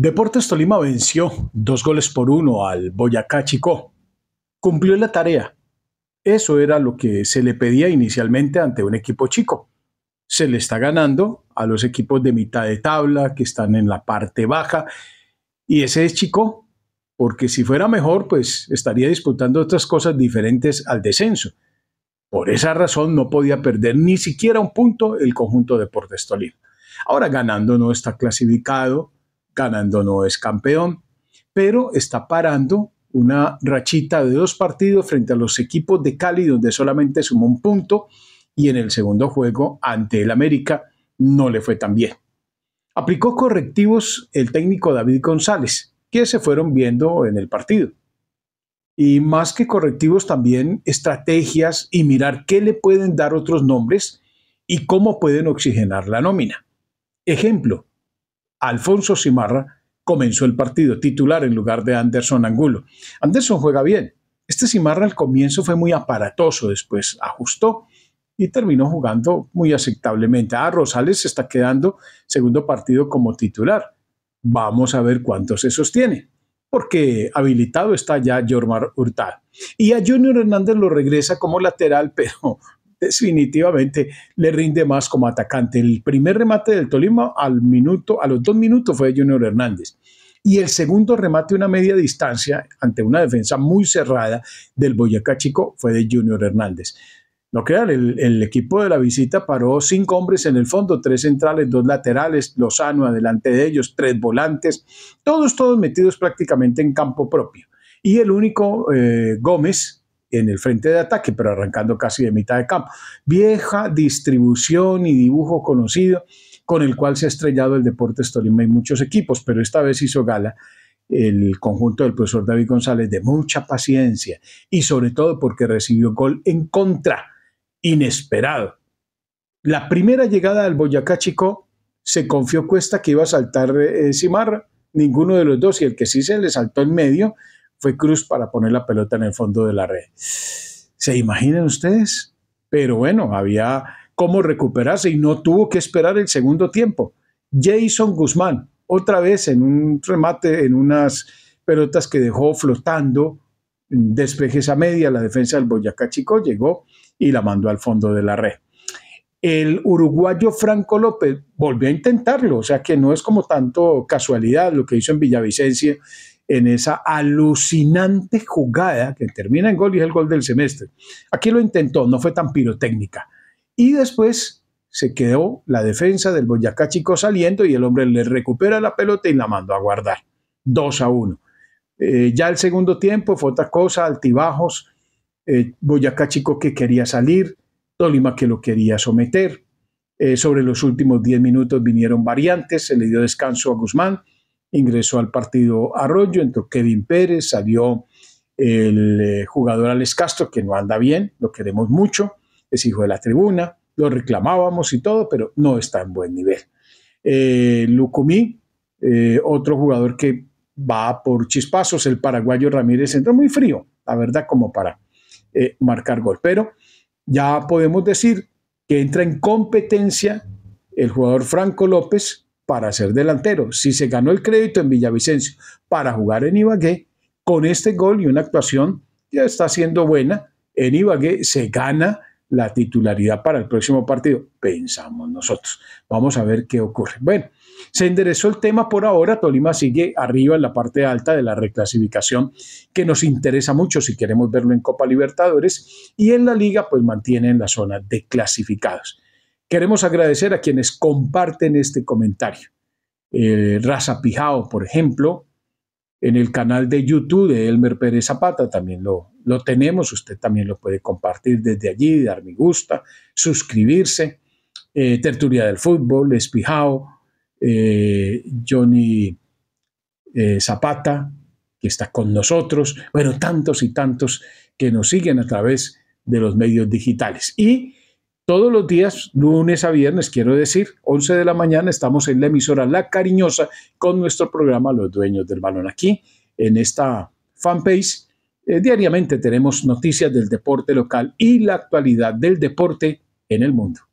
Deportes Tolima venció dos goles por uno al Boyacá Chico. Cumplió la tarea. Eso era lo que se le pedía inicialmente ante un equipo chico. Se le está ganando a los equipos de mitad de tabla que están en la parte baja. Y ese es Chico, porque si fuera mejor, pues estaría disputando otras cosas diferentes al descenso. Por esa razón no podía perder ni siquiera un punto el conjunto Deportes Tolima. Ahora ganando no está clasificado, ganando no es campeón, pero está parando una rachita de dos partidos frente a los equipos de Cali, donde solamente sumó un punto, y en el segundo juego ante el América no le fue tan bien. Aplicó correctivos el técnico David González, que se fueron viendo en el partido. Y más que correctivos también estrategias y mirar qué le pueden dar otros nombres y cómo pueden oxigenar la nómina. Ejemplo, Alfonso Simarra comenzó el partido titular en lugar de Anderson Angulo. Anderson juega bien. Este Simarra al comienzo fue muy aparatoso, después ajustó y terminó jugando muy aceptablemente. A ah, Rosales se está quedando segundo partido como titular. Vamos a ver cuánto se sostiene, porque habilitado está ya Jormar Hurtado. Y a Junior Hernández lo regresa como lateral, pero definitivamente le rinde más como atacante. El primer remate del Tolima al minuto, a los dos minutos fue de Junior Hernández. Y el segundo remate una media distancia ante una defensa muy cerrada del Boyacá Chico fue de Junior Hernández. Lo que el, el, equipo de la visita paró cinco hombres en el fondo, tres centrales, dos laterales, Lozano adelante de ellos, tres volantes, todos, todos metidos prácticamente en campo propio. Y el único eh, Gómez, en el frente de ataque, pero arrancando casi de mitad de campo. Vieja distribución y dibujo conocido con el cual se ha estrellado el Deportes Tolima y muchos equipos, pero esta vez hizo gala el conjunto del profesor David González de mucha paciencia y sobre todo porque recibió gol en contra, inesperado. La primera llegada del Boyacá Chico se confió Cuesta que iba a saltar eh, ninguno de los dos, y el que sí se le saltó en medio fue Cruz para poner la pelota en el fondo de la red. ¿Se imaginan ustedes? Pero bueno, había cómo recuperarse y no tuvo que esperar el segundo tiempo. Jason Guzmán, otra vez en un remate, en unas pelotas que dejó flotando, despejes a media, la defensa del Boyacá Chico llegó y la mandó al fondo de la red. El uruguayo Franco López volvió a intentarlo, o sea que no es como tanto casualidad lo que hizo en Villavicencio, en esa alucinante jugada que termina en gol y es el gol del semestre. Aquí lo intentó, no fue tan pirotécnica. Y después se quedó la defensa del Boyacá Chico saliendo y el hombre le recupera la pelota y la mandó a guardar. 2 a 1. Eh, ya el segundo tiempo fue otra cosa, altibajos, eh, Boyacá Chico que quería salir, Tolima que lo quería someter. Eh, sobre los últimos 10 minutos vinieron variantes, se le dio descanso a Guzmán ingresó al partido Arroyo, entró Kevin Pérez, salió el eh, jugador Alex Castro, que no anda bien, lo queremos mucho, es hijo de la tribuna, lo reclamábamos y todo, pero no está en buen nivel. Eh, Lucumí, eh, otro jugador que va por chispazos, el paraguayo Ramírez entró muy frío, la verdad, como para marcar gol, pero ya podemos decir que entra en competencia el jugador Franco López para ser delantero. Si se ganó el crédito en Villavicencio para jugar en Ibagué, con este gol y una actuación ya está siendo buena, en Ibagué se gana la titularidad para el próximo partido, pensamos nosotros. Vamos a ver qué ocurre. Bueno, se enderezó el tema por ahora, Tolima sigue arriba en la parte alta de la reclasificación que nos interesa mucho si queremos verlo en Copa Libertadores y en la liga pues mantiene en la zona de clasificados. Queremos agradecer a quienes comparten este comentario. Eh, Raza Pijao, por ejemplo, en el canal de YouTube de Elmer Pérez Zapata también lo, lo tenemos. Usted también lo puede compartir desde allí, dar me gusta, suscribirse. Eh, Tertulia del Fútbol, Espijao, Pijao, eh, Johnny Zapata, que está con nosotros. Bueno, tantos y tantos que nos siguen a través de los medios digitales. Y todos los días, lunes a viernes, quiero decir, 11 de la mañana, estamos en la emisora La Cariñosa con nuestro programa Los Dueños del Balón. Aquí, en esta fanpage, eh, diariamente tenemos noticias del deporte local y la actualidad del deporte en el mundo.